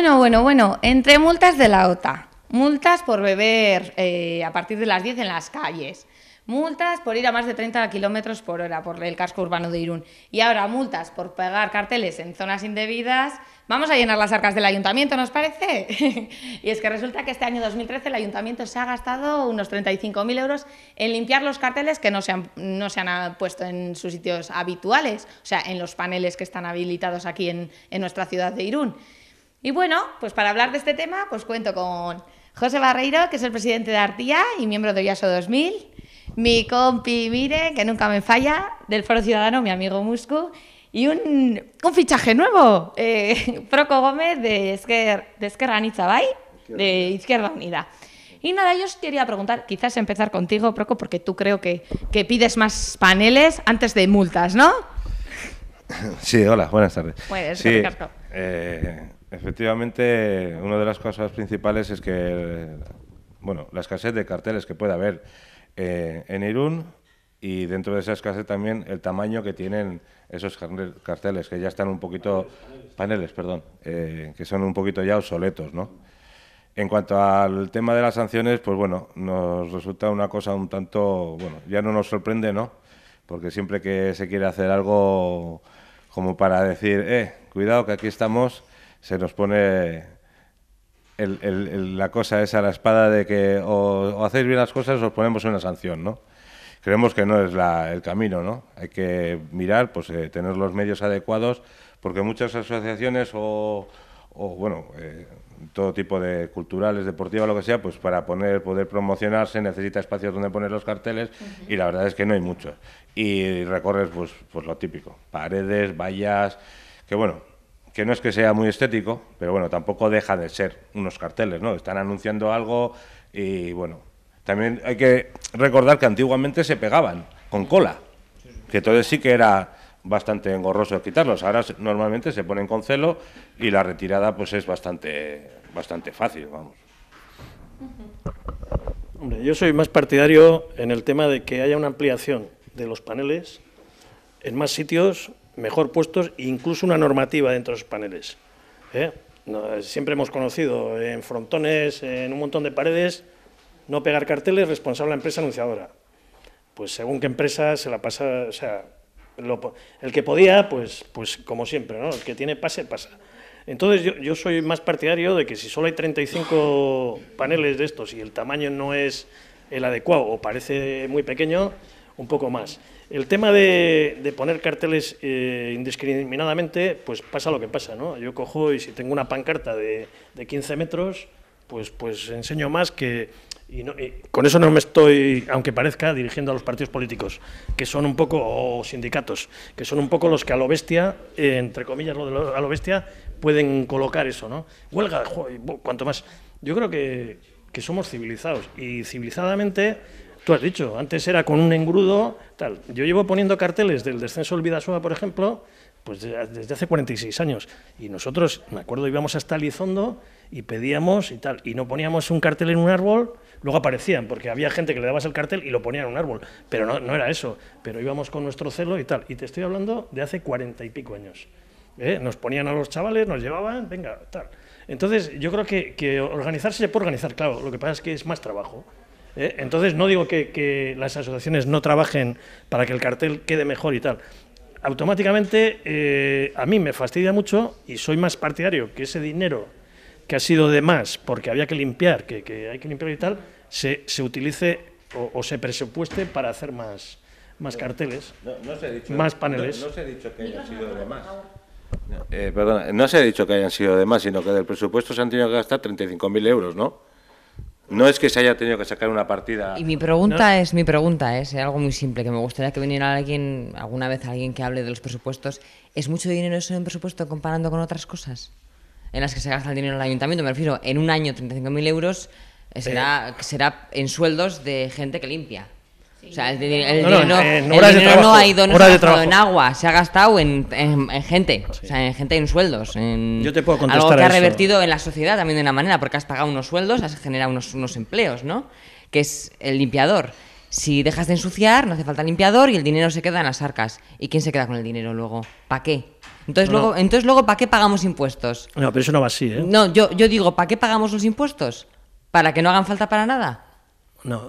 Bueno, bueno, bueno, entre multas de la OTA, multas por beber eh, a partir de las 10 en las calles, multas por ir a más de 30 kilómetros por hora por el casco urbano de Irún y ahora multas por pegar carteles en zonas indebidas. Vamos a llenar las arcas del ayuntamiento, ¿nos parece? y es que resulta que este año 2013 el ayuntamiento se ha gastado unos 35.000 euros en limpiar los carteles que no se, han, puesto en sus sitios habituales, o sea, en los paneles que están habilitados aquí en nuestra ciudad de Irún. Y bueno, pues para hablar de este tema, pues cuento con José Barreiro, que es el presidente de Artía y miembro de IASO 2000, mi compi Mire, que nunca me falla, del Foro Ciudadano, mi amigo Muscu, y un, fichaje nuevo, eh, Proco Gómez de, de Esquerra Nizabay, de Izquierda Unida. Y nada, yo os quería preguntar, quizás empezar contigo, Proco, porque tú creo que, pides más paneles antes de multas, ¿no? Sí, hola, buenas tardes. Bueno, sí, eh, Efectivamente, una de las cosas principales es que, bueno, la escasez de carteles que puede haber eh, en Irún y dentro de esa escasez también el tamaño que tienen esos carteles, que ya están un poquito, paneles, perdón, eh, que son un poquito ya obsoletos, ¿no? En cuanto al tema de las sanciones, pues bueno, nos resulta una cosa un tanto, bueno, ya no nos sorprende, ¿no? Porque siempre que se quiere hacer algo como para decir, eh, cuidado que aquí estamos, se nos pone la cosa esa, la espada de que o, hacéis bien las cosas o os ponemos una sanción, ¿no? Creemos que no es el camino, ¿no? Hay que mirar, pues eh, tener los medios adecuados, porque muchas asociaciones o, bueno, eh, todo tipo de culturales, deportivas, lo que sea, pues para poner, poder promocionarse necesita espacios donde poner los carteles y la verdad es que no hay muchos. Y recorres pues, pues lo típico, paredes, vallas, que bueno, que no es que sea muy estético, pero bueno, tampoco deja de ser unos carteles, ¿no? Están anunciando algo y bueno, también hay que recordar que antiguamente se pegaban con cola, que entonces sí que era bastante engorroso quitarlos. Ahora normalmente se ponen con celo y la retirada pues es bastante bastante fácil, vamos. Hombre, yo soy más partidario en el tema de que haya una ampliación de los paneles en más sitios mejor puestos e incluso una normativa dentro de los paneles. ¿eh? siempre hemos conocido en frontones, en un montón de paredes, no pegar carteles, responsable la empresa anunciadora. Pues según qué empresa se la pasa, o sea, el que podía, pues, pues como siempre, ¿no? El que tiene pase, pasa. Entonces yo, yo, soy más partidario de que si solo hay 35 paneles de estos y el tamaño no es el adecuado o parece muy pequeño, un poco más. El tema de, poner carteles eh, indiscriminadamente, pues pasa lo que pasa, ¿no? Yo cojo y si tengo una pancarta de, 15 metros, pues, pues enseño más que... con eso no me estoy, aunque parezca, dirigiendo a los partidos políticos, que son un poco, o sindicatos, que son un poco los que a lo bestia, eh, entre comillas, lo de a lo bestia, pueden colocar eso, ¿no? Huelga, cuanto más. Yo creo que, que somos civilizados y civilizadamente Tú has dicho, antes era con un engrudo, tal. Yo llevo poniendo carteles del descenso del Vidasuma, por ejemplo, pues desde hace 46 años. Y nosotros, me acuerdo, íbamos hasta Lizondo y pedíamos y tal. Y no poníamos un cartel en un árbol, luego aparecían, porque había gente que le dabas el cartel y lo ponían en un árbol. Pero no, era eso. Pero íbamos con nuestro celo y tal. Y te estoy hablando de hace 40 y pico años. ¿Eh? Nos ponían a los chavales, nos llevaban, venga, tal. Entonces, yo creo que, que organizarse se puede organizar, claro. Lo que pasa es que es más trabajo. ¿eh? Entonces no digo que, las asociaciones no trabajen para que el cartel quede mejor y tal. Automáticamente eh, a mí me fastidia mucho y soy más partidario que ese dinero que ha sido de más porque había que limpiar, que, hay que limpiar y tal, se, utilice o, se presupueste para hacer más, más carteles, más paneles. No, se ha dicho que eh, no se ha dicho que hayan sido de más, sino que del presupuesto se han tenido que gastar 35.000 euros, ¿no? No es que se haya tenido que sacar una partida. Y mi pregunta es, mi pregunta es, algo muy simple, que me gustaría que viniera alguien, alguna vez alguien que hable de los presupuestos. ¿Es mucho dinero eso en presupuesto comparando con otras cosas? En las que se gasta el dinero en el ayuntamiento, me refiero, en un año 35.000 euros eh, será, eh. será en sueldos de gente que limpia. O sea, el, dinero, no, ha ido en agua, se ha gastado en, gente, o sea, en gente en sueldos. Yo te puedo Algo que ha revertido en la sociedad también de una manera, porque has pagado unos sueldos, has generado unos, empleos, ¿no? Que es el limpiador. Si dejas de ensuciar, no hace falta limpiador y el dinero se queda en las arcas. ¿Y quién se queda con el dinero luego? ¿Para qué? Entonces, luego, entonces luego, ¿para qué pagamos impuestos? No, pero eso no va así, ¿eh? No, yo, yo digo, ¿para qué pagamos los impuestos? ¿Para que no hagan falta para nada?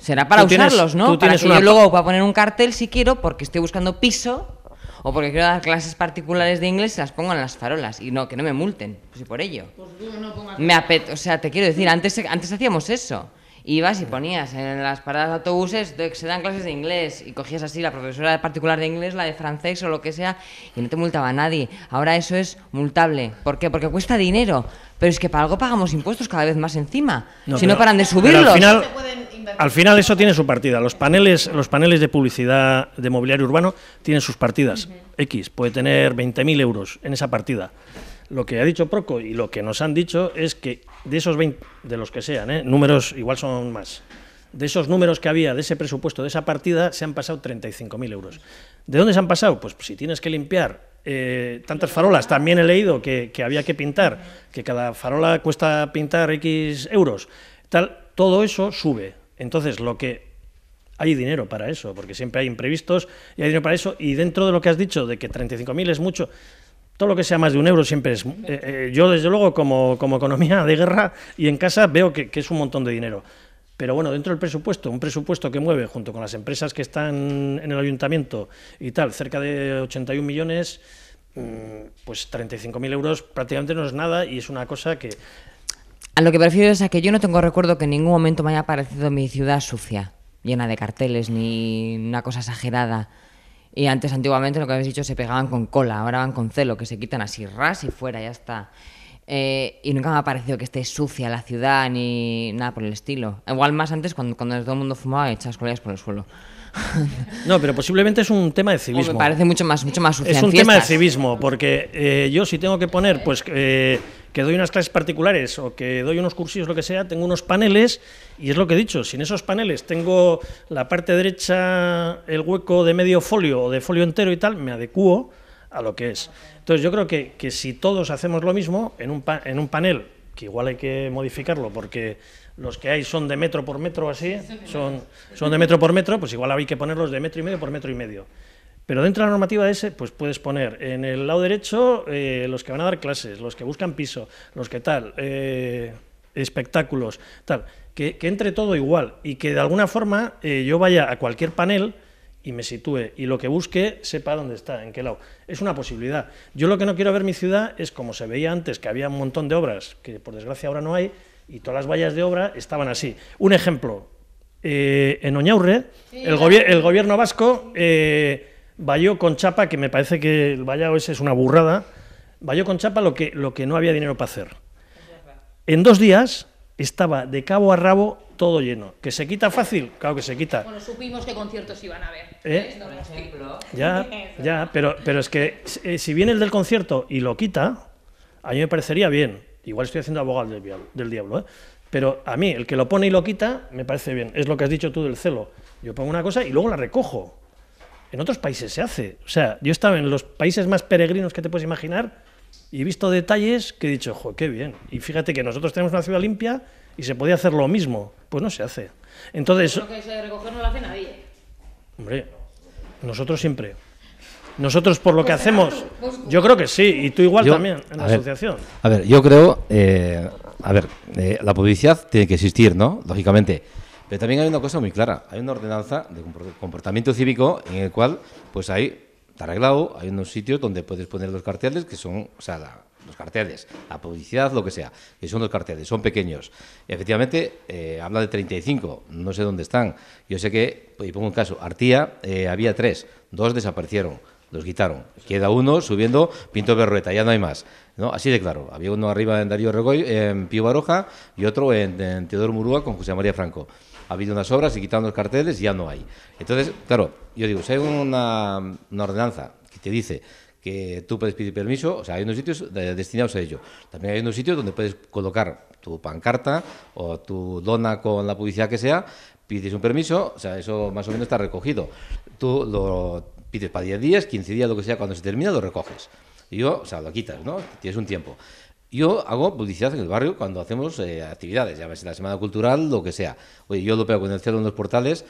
Será para usarlos, ¿no? para que yo luego para poner un cartel si quiero, porque estoy buscando piso o porque quiero dar clases particulares de inglés, las pongo en las farolas y no, que no me multen, pues y por ello. Pues tú no pongas... Me O sea, te quiero decir, antes, antes hacíamos eso. Ibas y ponías en las paradas de autobuses que se dan clases de inglés y cogías así la profesora particular de inglés, la de francés o lo que sea, y no te multaba a nadie. Ahora eso es multable. ¿Por qué? Porque cuesta dinero. Pero es que para algo pagamos impuestos cada vez más encima. si no paran de subirlos. Pero al final al final eso tiene su partida. Los paneles, los paneles de publicidad de mobiliario urbano tienen sus partidas. X puede tener 20.000 euros en esa partida. Lo que ha dicho Proco y lo que nos han dicho es que de esos 20, de los que sean, ¿eh? números igual son más, de esos números que había, de ese presupuesto, de esa partida, se han pasado 35.000 euros. ¿De dónde se han pasado? Pues si tienes que limpiar eh, tantas farolas, también he leído que, que había que pintar, que cada farola cuesta pintar X euros, tal, todo eso sube. Entonces, lo que hay dinero para eso, porque siempre hay imprevistos y hay dinero para eso. Y dentro de lo que has dicho, de que 35.000 es mucho, todo lo que sea más de un euro siempre es... Eh, eh, yo, desde luego, como, como, economía de guerra y en casa, veo que, que, es un montón de dinero. Pero bueno, dentro del presupuesto, un presupuesto que mueve junto con las empresas que están en el ayuntamiento y tal, cerca de 81 millones, mm, pues 35.000 euros prácticamente no es nada y es una cosa que a lo que prefiero es a que yo no tengo recuerdo que en ningún momento me haya parecido mi ciudad sucia, llena de carteles ni una cosa exagerada. Y antes, antiguamente, lo que habéis dicho, se pegaban con cola, ahora van con celo, que se quitan así ras y fuera, ya está. Eh, y nunca me ha parecido que esté sucia la ciudad ni nada por el estilo. Igual más antes, cuando, cuando todo el mundo fumaba echas colillas por el suelo. No, pero posiblemente es un tema de civismo. me parece mucho más, mucho más sucia. Es un tema de civismo, porque eh, yo si tengo que poner, pues. Eh, que doy unas clases particulares o que doy unos cursillos, lo que sea, tengo unos paneles y es lo que he dicho, si en esos paneles tengo la parte derecha el hueco de medio folio o de folio entero y tal, me adecuo a lo que es. Entonces yo creo que, si todos hacemos lo mismo en un, en un panel, que igual hay que modificarlo porque los que hay son de metro por metro así, son, son de metro por metro, pues igual hay que ponerlos de metro y medio por metro y medio. Pero dentro de la normativa ese, pues puedes poner en el lado derecho eh, los que van a dar clases, los que buscan piso, los que tal, eh, espectáculos, tal. Que, entre todo igual y que de alguna forma eh, yo vaya a cualquier panel y me sitúe y lo que busque sepa dónde está, en qué lado. Es una posibilidad. Yo lo que no quiero ver mi ciudad es como se veía antes, que había un montón de obras, que por desgracia ahora no hay, y todas las vallas de obra estaban así. Un ejemplo, en Oñaurre, el, gobierno vasco Bayo con Chapa, que me parece que el ese es una burrada, Bayo con Chapa lo que, lo que no había dinero para hacer. En dos días estaba de cabo a rabo todo lleno. ¿Que se quita fácil? Claro que se quita. Bueno, supimos que conciertos iban a haber. ¿Eh? Ya, ya, pero, pero es que eh, si viene el del concierto y lo quita, a mí me parecería bien. Igual estoy haciendo abogado del diablo, ¿eh? pero a mí el que lo pone y lo quita me parece bien. Es lo que has dicho tú del celo. Yo pongo una cosa y luego la recojo. En otros países se hace. O sea, yo estaba en los países más peregrinos que te puedes imaginar y he visto detalles que he dicho, jo, qué bien. Y fíjate que nosotros tenemos una ciudad limpia y se podía hacer lo mismo. Pues no se hace. Entonces. Lo que se no lo hace nadie. Hombre, nosotros siempre. Nosotros por lo que pues hacemos, yo creo que sí, y tú igual también, en la asociación. A ver, yo creo, eh, a ver, eh, la publicidad tiene que existir, ¿no? Lógicamente. Pero también hay una cosa muy clara, hay una ordenanza de comportamiento cívico en el cual pues está arreglado, hay unos sitios donde puedes poner los carteles que son, o sea, los carteles, la publicidad, lo que sea, que son los carteles, son pequeños. Efectivamente, eh, habla de 35, no sé dónde están. Yo sé que, y pongo un caso, Artía eh, había tres, dos desaparecieron, los quitaron. Queda uno subiendo Pinto Berrueta, ya no hay más. ¿no? Así de claro, había uno arriba en Darío Regoy, en Pío Baroja, y otro en Teodoro Murúa con José María Franco ha habido unas obras y quitaron los carteles y ya no hay. Entonces, claro, yo digo, si hay una, una ordenanza que te dice que tú puedes pedir permiso, o sea, hay unos sitios destinados a ello. También hay unos sitios donde puedes colocar tu pancarta o tu dona con la publicidad que sea, pides un permiso, o sea, eso más o menos está recogido. Tú lo pides para 10 días, 15 días, lo que sea, cuando se termina lo recoges. Y yo, o sea, lo quitas, ¿no? Tienes un tiempo. Yo hago publicidad en el barrio cuando hacemos eh, actividades, ya sea la semana cultural, lo que sea. Oye, yo lo pego con el cielo en los portales,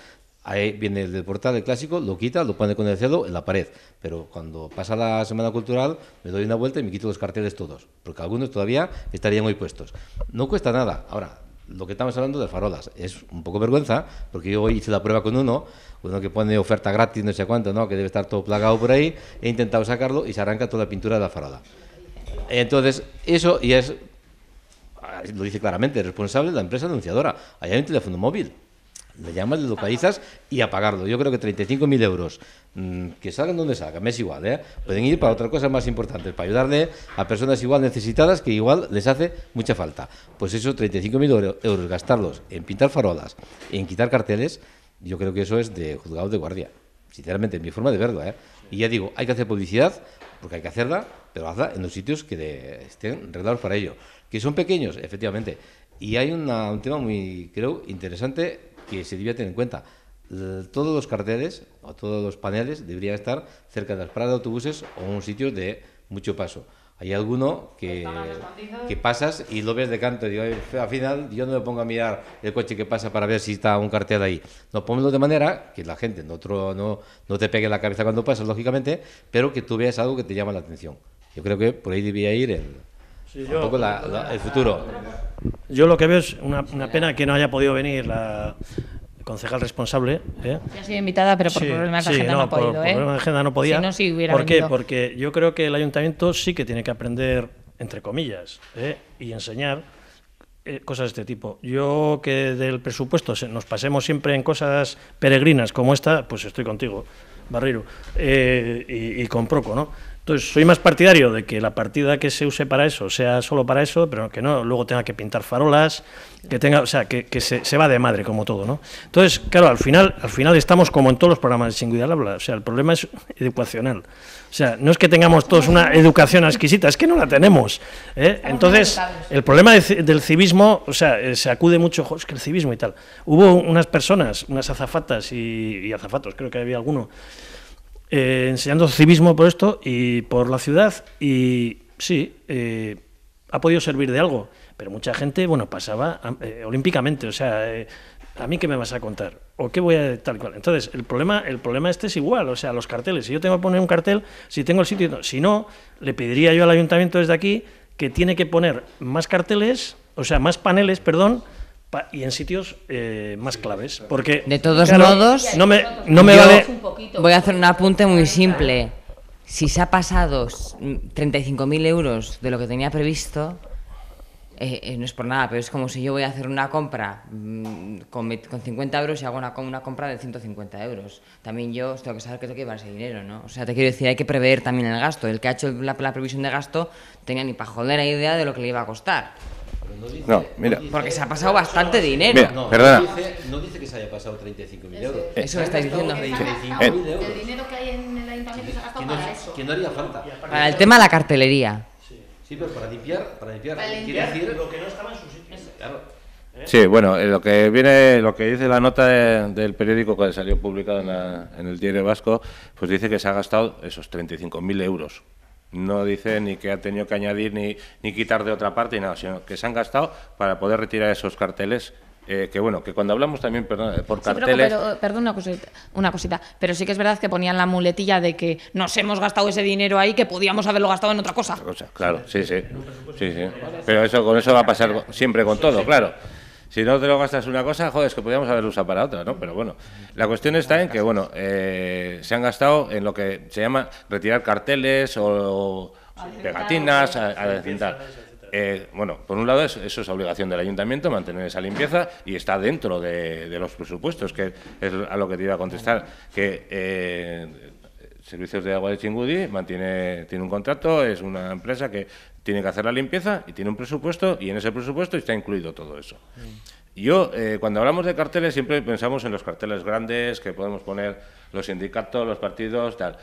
ahí viene el portal, clásico, lo quita, lo pone con el cielo en la pared. Pero cuando pasa la semana cultural, me doy una vuelta y me quito los carteles todos, porque algunos todavía estarían hoy puestos. No cuesta nada. Ahora, lo que estamos hablando de farolas. Es un poco vergüenza, porque yo hoy hice la prueba con uno, uno que pone oferta gratis, no sé cuánto, ¿no? que debe estar todo plagado por ahí, he intentado sacarlo y se arranca toda la pintura de la farola. Entonces, eso y es, ah, lo dice claramente, responsable de la empresa anunciadora. Allá hay un teléfono móvil. Le llamas, le localizas y a Yo creo que 35.000 euros, mm, que salgan donde salgan, me es igual. ¿eh? Pueden ir para otra cosa más importante, para ayudarle a personas igual necesitadas que igual les hace mucha falta. Pues eso, 35.000 euros, gastarlos en pintar farolas, en quitar carteles, yo creo que eso es de juzgado de guardia. Sinceramente, mi forma de verlo. ¿eh? Y ya digo, hay que hacer publicidad, porque hay que hacerla, pero hazla en los sitios que estén reglados para ello. Que son pequeños, efectivamente. Y hay un tema muy, creo, interesante que se debía tener en cuenta. Todos los carteles o todos los paneles deberían estar cerca de las paradas de autobuses o en un sitio de mucho paso. Hay alguno que, que pasas y lo ves de canto. Digo, al final yo no me pongo a mirar el coche que pasa para ver si está un cartel ahí. No, ponlo de manera que la gente no, no, no te pegue la cabeza cuando pasas, lógicamente, pero que tú veas algo que te llama la atención. Yo creo que por ahí debía ir el, futuro. Yo lo que veo es una, pena que no haya podido venir la, concejal responsable. ¿eh? Ya ha sido invitada, pero por problemas de agenda no, ha podido. Por, ¿eh? problemas de agenda no podía. Si no, hubiera ¿Por qué? Porque yo creo que el ayuntamiento sí que tiene que aprender, entre comillas, ¿eh? y enseñar cosas de este tipo. Yo que del presupuesto nos pasemos siempre en cosas peregrinas como esta, pues estoy contigo, Barriro, y, y, con Proco, ¿no? Entonces, soy más partidario de que la partida que se use para eso sea solo para eso, pero que no luego tenga que pintar farolas, que tenga, o sea, que, se, va de madre como todo, ¿no? Entonces, claro, al final, al final estamos como en todos los programas de Singular Habla, o sea, el problema es educacional. O sea, no es que tengamos todos una educación exquisita, es que no la tenemos. ¿eh? Entonces, el problema del civismo, o sea, eh, se acude mucho, es que el civismo y tal. Hubo unas personas, unas azafatas y, y azafatos, creo que había alguno, eh, enseñando civismo por esto y por la ciudad y sí, eh, ha podido servir de algo, pero mucha gente, bueno, pasaba eh, olímpicamente, o sea, ¿a mí qué me vas a contar? ¿O qué voy a tal cual? Entonces, el problema, el problema este es igual, o sea, los carteles, si yo tengo que poner un cartel, si tengo el sitio, si no, le pediría yo al ayuntamiento desde aquí que tiene que poner más carteles, o sea, más paneles, perdón, y en sitios eh, más claves. Porque, de todos modos, no me, no Voy a hacer un apunte muy simple. Si se ha pasado 35.000 euros de lo que tenía previsto, eh, eh, no es por nada, pero es como si yo voy a hacer una compra mm, con, 50 euros y hago una, una, compra de 150 euros. También yo tengo que saber que tengo que llevar ese dinero, ¿no? O sea, te quiero decir, hay que prever también el gasto. El que ha hecho la, previsión de gasto tenía ni la idea de lo que le iba a costar. No, mira. Porque se ha pasado bastante dinero. no, dice, que se haya pasado 35.000 euros. Eh, eso, me estáis diciendo. Eh, eh, el dinero que hay en el ayuntamiento se ha gastado para eso. Que no haría falta. Para el tema de la cartelería. Sí, pero para limpiar, para limpiar. decir lo que no estaba en su sitio. Sí, bueno, lo que viene, lo que dice la nota del periódico que salió publicado en, en, el diario vasco, pues dice que se ha gastado esos 35.000 euros, no dice ni que ha tenido que añadir ni, ni quitar de otra parte, nada, sino que se han gastado para poder retirar esos carteles eh, que bueno, que cuando hablamos también eh, por carteles... pero, eh, perdón una cosita, una cosita, pero sí que es verdad que ponían la muletilla de que nos hemos gastado ese dinero ahí que podíamos haberlo gastado en otra cosa. cosa claro, sí sí. Pero eso con eso va a pasar siempre con todo, claro si no te lo gastas una cosa, joder, es que podríamos haberlo usado para otra, ¿no? Pero bueno, la cuestión está en que, bueno, eh, se han gastado en lo que se llama retirar carteles o, pegatinas, a, la eh, bueno, por un lado eso, es obligación del ayuntamiento mantener esa limpieza y está dentro de, los presupuestos, que es a lo que te iba a contestar, que eh, Servicios de Agua de Chingudi mantiene, tiene un contrato, es una empresa que tiene que hacer la limpieza y tiene un presupuesto y en ese presupuesto está incluido todo eso. Mm. Yo, eh, cuando hablamos de carteles, siempre pensamos en los carteles grandes que podemos poner los sindicatos, los partidos, tal.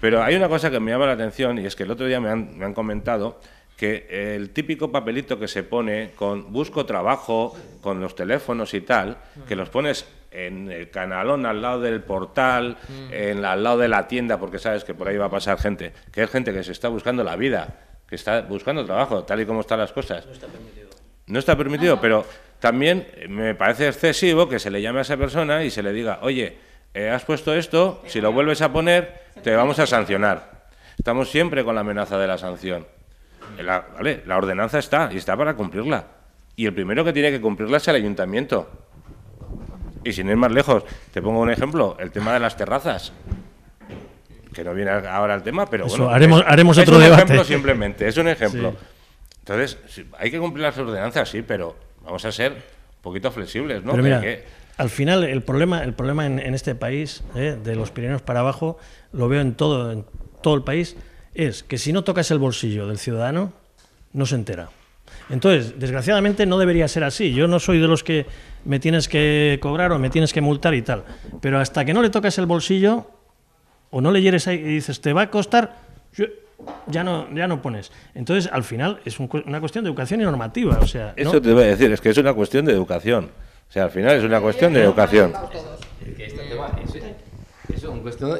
Pero hay una cosa que me llama la atención y es que el otro día me han, comentado que el típico papelito que se pone con busco trabajo, con los teléfonos y tal, mm. que los pones en el canalón al lado del portal, mm. en, al lado de la tienda, porque sabes que por ahí va a pasar gente, que es gente que se está buscando la vida que está buscando trabajo, tal y como están las cosas. No está permitido. No está permitido, ah, pero también me parece excesivo que se le llame a esa persona y se le diga, oye, eh, has puesto esto, si lo vuelves a poner, te vamos a sancionar. Estamos siempre con la amenaza de la sanción. La, la ordenanza está y está para cumplirla. Y el primero que tiene que cumplirla es el ayuntamiento. Y sin ir más lejos, te pongo un ejemplo, el tema de las terrazas que no viene ahora al tema, pero bueno. haremos, haremos otro es un ejemplo simplemente, es un ejemplo. Entonces, hay que cumplir las ordenanzas, sí, pero vamos a ser un poquito flexibles, ¿no? al final el problema, el problema en, este país, ¿eh? de los Pirineos para abajo, lo veo en todo, en todo el país, es que si no tocas el bolsillo del ciudadano, no se entera. Entonces, desgraciadamente no debería ser así. Yo no soy de los que me tienes que cobrar o me tienes que multar y tal. Pero hasta que no le tocas el bolsillo, o no leyeres ahí y dices, te va a costar, ya no, ya no pones. Entonces, al final, es una cuestión de educación y normativa. O sea, Eso te voy a decir, es que es una cuestión de educación. O sea, al final es una cuestión de educación.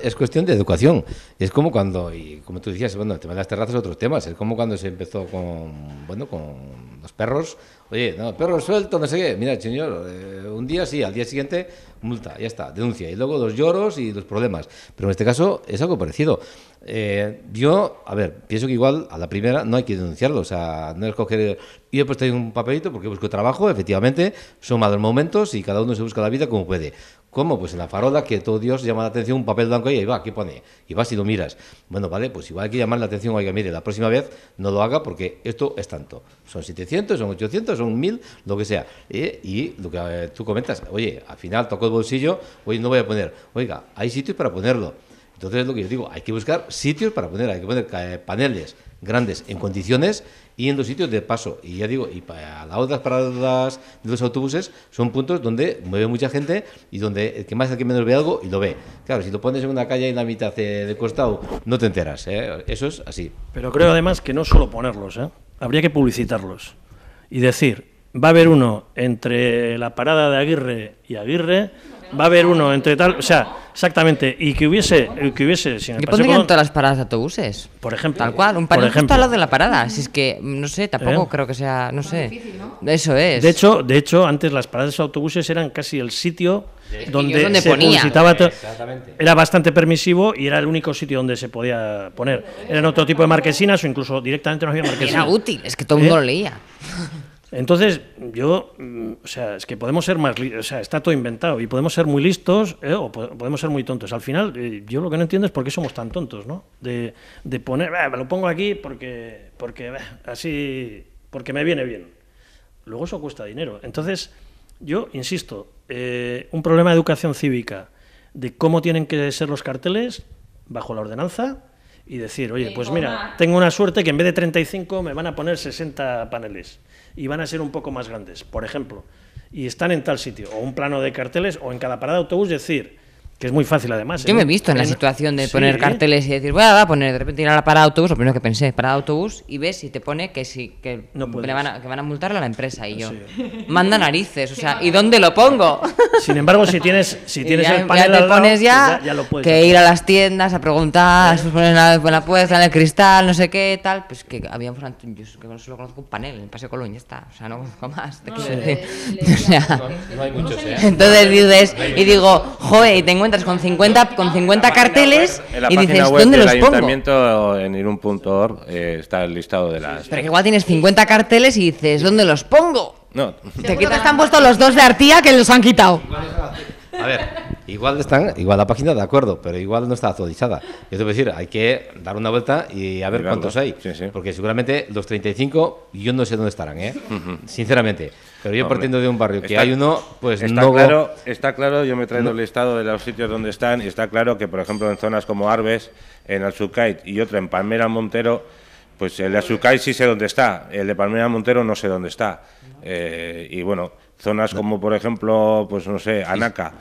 es cuestión de educación. Es como cuando, y como tú decías, bueno, el tema de las terrazas otros temas. Es como cuando se empezó con, bueno, con los perros Oye, no, perro suelto, no sé qué. Mira, señor, eh, un día sí, al día siguiente multa, ya está, denuncia. Y luego los lloros y los problemas. Pero en este caso es algo parecido. Eh, yo, a ver, pienso que igual a la primera no hay que denunciarlo. O sea, no es coger. Yo he puesto ahí un papelito porque busco trabajo, efectivamente, son malos momentos y cada uno se busca la vida como puede. ¿Cómo? Pues en la farola que todo Dios llama la atención un papel blanco y ahí va, ¿qué pone, y vas si lo miras. Bueno, vale, pues igual hay que llamar la atención, oiga, mire, la próxima vez no lo haga porque esto es tanto. Son 700, son 800, son 1000, lo que sea. y lo que eh, tú comentas, oye, al final tocó el bolsillo, oye, no voy a poner, oiga, hay sitios para ponerlo. Entonces lo que yo digo, hay que buscar sitios para poner, hay que poner eh, paneles grandes en condiciones y en los sitios de paso. Y ya digo, y para las otras paradas de los autobuses son puntos donde mueve mucha gente y donde el que más, el que menos ve algo y lo ve. Claro, si lo pones en una calle en la mitad de, costado, no te enteras. ¿eh? Eso es así. Pero creo además que no solo ponerlos, ¿eh? habría que publicitarlos y decir, va a haber uno entre la parada de Aguirre y Aguirre va a haber uno entre tal, o sea, exactamente, y que hubiese, que hubiese, todas las paradas de autobuses. Por ejemplo. Tal cual, un par justo al lado de la parada. Si es que, mm, no sé, tampoco eh. creo que sea, no sé. Eso es. de hecho, de hecho, antes las paradas de autobuses eran casi el sitio donde, se ponía. publicitaba era bastante permisivo y era el único sitio donde se podía poner. Eran otro tipo de marquesinas o incluso directamente no había marquesinas. era útil, es que todo el mundo eh. lo leía. Entonces, yo, mm, o sea, es que podemos ser más, o sea, está todo inventado y podemos ser muy listos ¿eh? o podemos ser muy tontos. Al final, eh, yo lo que no entiendo es por qué somos tan tontos, ¿no? De, poner, ah, me lo pongo aquí porque, porque eh, así, porque me viene bien. Luego eso cuesta dinero. Entonces, yo insisto, un problema de educación cívica, de cómo tienen que ser los carteles bajo la ordenanza, y decir, oye, pues mira, tengo una suerte que en vez de 35 me van a poner 60 paneles y van a ser un poco más grandes, por ejemplo, y están en tal sitio, o un plano de carteles, o en cada parada de autobús decir, que es muy fácil además. Yo me he visto en la situación de poner carteles y decir, voy a poner, de repente ir a la parada de autobús, lo primero que pensé, parada de autobús, y ves si te pone que sí, que, van, a, que van a multar a la empresa y yo. Manda narices, o sea, ¿y dónde lo pongo? Sin embargo, si tienes, si el panel ya pones ya, lo puedes que ir a las tiendas a preguntar, ¿Eh? poner la, la puerta, en el cristal, no sé qué, tal, pues que había yo solo conozco un panel en el Paseo Colón, ya está, o sea, no conozco más. Entonces dices, y digo, joder, y tengo con 50, con 50 carteles en y dices, ¿dónde los ayuntamiento, pongo? En irun.org eh, está el listado de las... Pero que igual tienes 50 carteles y dices, ¿dónde los pongo? No. Te quitan, están puestos los dos de Artía que los han quitado. A ver, igual están, igual la página de acuerdo, pero igual no está actualizada. a decir, hay que dar una vuelta y a ver cuántos hay, porque seguramente los 35 yo no sé dónde estarán, ¿eh? Sinceramente. Pero yo partiendo de un barrio que hay uno, pues está Claro, está claro, yo me he traído el listado de los sitios donde están y está claro que, por ejemplo, en zonas como Arbes, en Alzucait y otra en Palmera Montero, pues el de Azucay sí sé dónde está, el de Palmera Montero no sé dónde está. Eh, y bueno, zonas como por ejemplo, pues no sé, Anaca,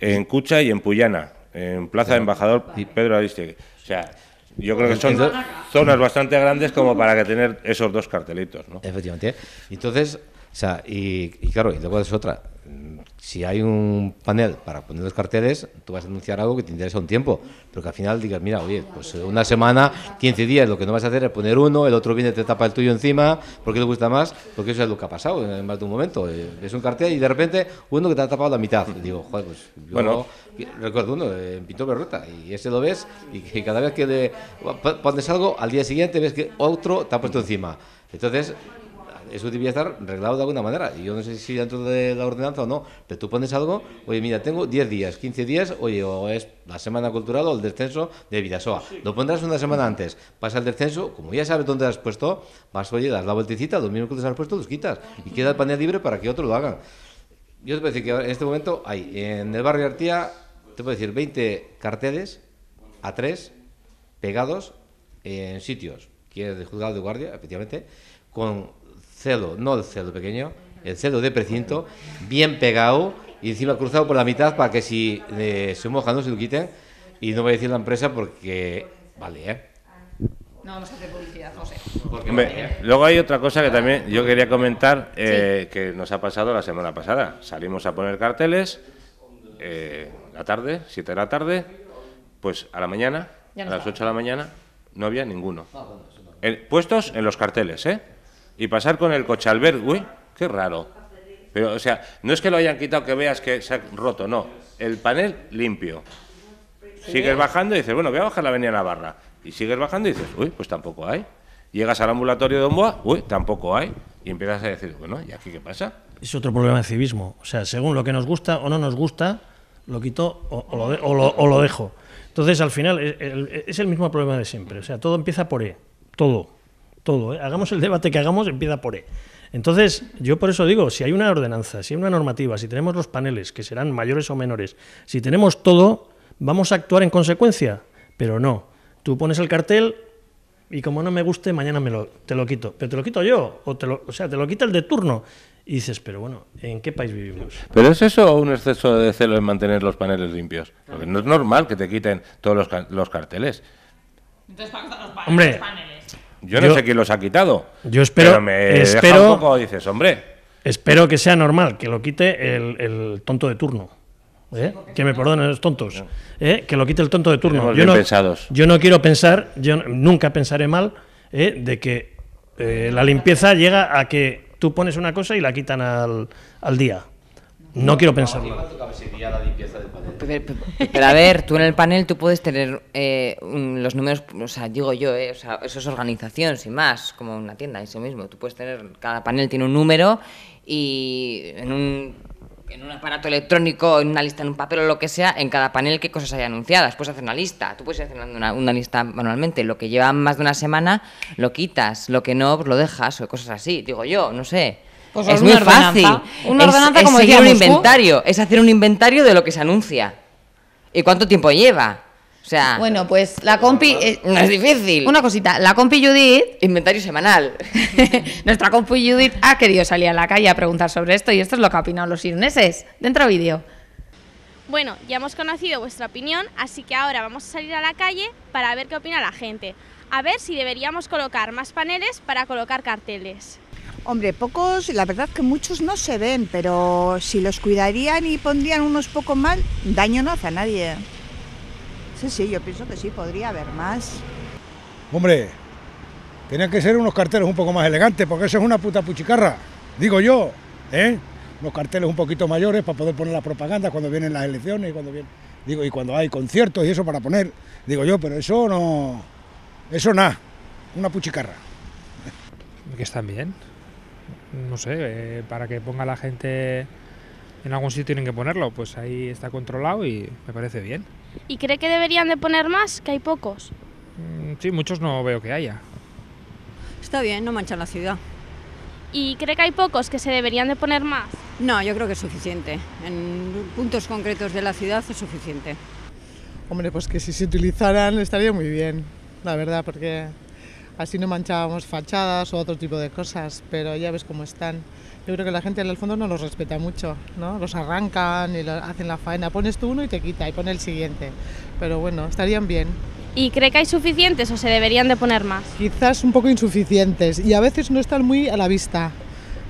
en Cucha y en Puyana, en Plaza de Embajador Pedro Aristegui. O sea, yo creo que son zonas bastante grandes como para que tener esos dos cartelitos, ¿no? Efectivamente. Entonces, o sea, y, claro, y luego es otra. Si hay un panel para poner los carteles, tú vas a anunciar algo que te interesa un tiempo, pero que al final digas, mira, oye, pues eh, una semana, 15 días, lo que no vas a hacer es poner uno, el otro viene, te tapa el tuyo encima, porque le gusta más, porque eso es lo que ha pasado en más de un momento. Eh, es un cartel y de repente uno que te ha tapado la mitad. digo, joder, pues yo bueno. recuerdo uno, eh, en pinto Berruta, y ese lo ves, y, y cada vez que le pones algo, al día siguiente ves que otro te ha puesto encima. Entonces, eso debía estar reglado de alguna manera. Y yo no sé si dentro de la ordenanza o no, pero tú pones algo, oye, mira, tengo 10 días, 15 días, oye, o es la semana cultural o el descenso de Vidasoa. Lo pondrás una semana antes, pasa el descenso, como ya sabes dónde has puesto, vas, oye, das la vueltecita, los mismos que te has puesto los quitas y queda el panel libre para que otros lo hagan. Yo te puedo decir que en este momento hay en el barrio Artía, te puedo decir, 20 carteles a 3 pegados en sitios, que es de juzgado de guardia, efectivamente, con no el celo pequeño, el celo de precinto, bien pegado y encima cruzado por la mitad para que si eh, se moja no se lo quiten. Y no voy a decir la empresa porque vale, ¿eh? No vamos a hacer publicidad, José. ¿eh? luego hay otra cosa que también yo quería comentar eh, que nos ha pasado la semana pasada. Salimos a poner carteles la tarde, 7 de la tarde, pues a la mañana, a las 8 de la mañana, no había ninguno. Ah, puestos en los carteles, ¿eh? y pasar con el coche al uy, qué raro. Pero, o sea, no es que lo hayan quitado que veas que se ha roto, no. El panel limpio. Sigues bajando y dices, bueno, voy a bajar la avenida Navarra. Y sigues bajando y dices, uy, pues tampoco hay. Llegas al ambulatorio de Omboa, uy, tampoco hay. Y empiezas a decir, bueno, ¿y aquí qué pasa? Es otro problema de civismo. O sea, según lo que nos gusta o no nos gusta, lo quito o, lo, dejo. Entonces, al final, es el mismo problema de siempre. O sea, todo empieza por E. Todo todo. ¿eh? Hagamos el debate que hagamos, empieza por E. Entonces, yo por eso digo, si hay una ordenanza, si hay una normativa, si tenemos los paneles, que serán mayores o menores, si tenemos todo, vamos a actuar en consecuencia. Pero no, tú pones el cartel y como no me guste, mañana me lo, te lo quito. Pero te lo quito yo, o, te o sea, te lo quita el de turno. Y dices, pero bueno, ¿en qué país vivimos? ¿Pero es eso un exceso de celo en mantener los paneles limpios? Porque no es normal que te quiten todos los, los carteles. Entonces, ¿para Hombre, los paneles? Yo no sé quién los ha quitado. Yo espero. Pero me espero, un poco, dices, hombre. Espero que sea normal, que lo quite el, tonto de turno. ¿eh? Que me perdonen los tontos. ¿eh? Que lo quite el tonto de turno. Yo no, yo no quiero pensar, yo nunca pensaré mal ¿eh? de que la limpieza llega a que tú pones una cosa y la quitan al, al día. No quiero pensarlo pero, a ver, tú en el panel tú puedes tener eh, los números, o sea, digo yo, eh, o sea, eso es organización, sin más, como una tienda en sí mismo. Tú puedes tener, cada panel tiene un número y en un, aparato electrónico, en una lista, en un papel o lo que sea, en cada panel qué cosas hay anunciadas. Puedes hacer una lista, tú puedes hacer una, una lista manualmente. Lo que lleva más de una semana lo quitas, lo que no, pues lo dejas, o cosas así, digo yo, no sé. Pues es muy fácil. Una ordenanza es, como un inventario, es hacer un inventario de lo que se anuncia. ¿Y cuánto tiempo lleva? O sea, bueno, pues la compi. no eh, es difícil. Una cosita, la compi Judith. Inventario semanal. nuestra compi Judith ha querido salir a la calle a preguntar sobre esto y esto es lo que ha opinado los irneses Dentro vídeo. Bueno, ya hemos conocido vuestra opinión, así que ahora vamos a salir a la calle para ver qué opina la gente. A ver si deberíamos colocar más paneles para colocar carteles. Hombre, pocos, la verdad que muchos no se ven, pero si los cuidarían y pondrían unos pocos mal daño no hace a nadie. Sí, sí, yo pienso que sí, podría haber más. Hombre, tenían que ser unos carteles un poco más elegantes, porque eso es una puta puchicarra, digo yo, ¿eh? Unos carteles un poquito mayores para poder poner la propaganda cuando vienen las elecciones, cuando vienen, digo, y cuando hay conciertos y eso para poner, digo yo, pero eso no, eso nada, una puchicarra. Que están bien no sé, eh, para que ponga la gente en algún sitio tienen que ponerlo, pues ahí está controlado y me parece bien. ¿Y cree que deberían de poner más, que hay pocos? Mm, sí, muchos no veo que haya. Está bien, no mancha la ciudad. ¿Y cree que hay pocos que se deberían de poner más? No, yo creo que es suficiente. En puntos concretos de la ciudad es suficiente. Hombre, pues que si se utilizaran estaría muy bien, la verdad, porque así no manchábamos fachadas o otro tipo de cosas, pero ya ves cómo están. Yo creo que la gente en el fondo no los respeta mucho, ¿no? Los arrancan y hacen la faena. Pones tú uno y te quita y pone el siguiente. Pero bueno, estarían bien. ¿Y cree que hay suficientes o se deberían de poner más? Quizás un poco insuficientes y a veces no están muy a la vista.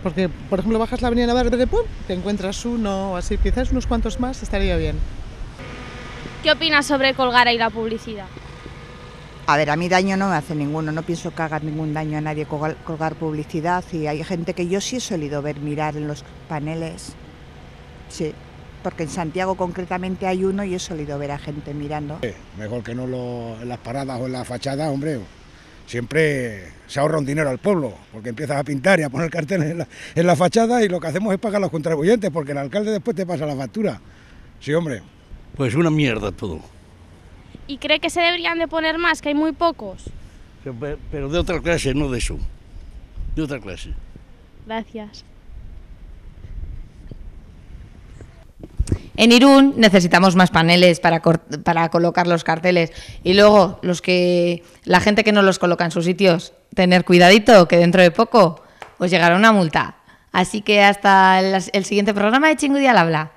Porque, por ejemplo, bajas la avenida Navarra de ¡pum! te encuentras uno o así. Quizás unos cuantos más estaría bien. ¿Qué opinas sobre colgar ahí la publicidad? A ver, a mí daño no me hace ninguno, no pienso que haga ningún daño a nadie colgar, publicidad y hay gente que yo sí he solido ver mirar en los paneles, sí, porque en Santiago concretamente hay uno y he solido ver a gente mirando. Eh, mejor que no lo, en las paradas o en la fachada, hombre, siempre se ahorra un dinero al pueblo, porque empiezas a pintar y a poner carteles en la, en la fachada y lo que hacemos es pagar a los contribuyentes, porque el alcalde después te pasa la factura, sí, hombre. Pues una mierda todo. ¿Y cree que se deberían de poner más, que hay muy pocos? Pero, de otra clase, no de eso. De otra clase. Gracias. En Irún necesitamos más paneles para, colocar los carteles y luego los que la gente que no los coloca en sus sitios, tener cuidadito que dentro de poco os pues llegará una multa. Así que hasta el, siguiente programa de Chingo habla.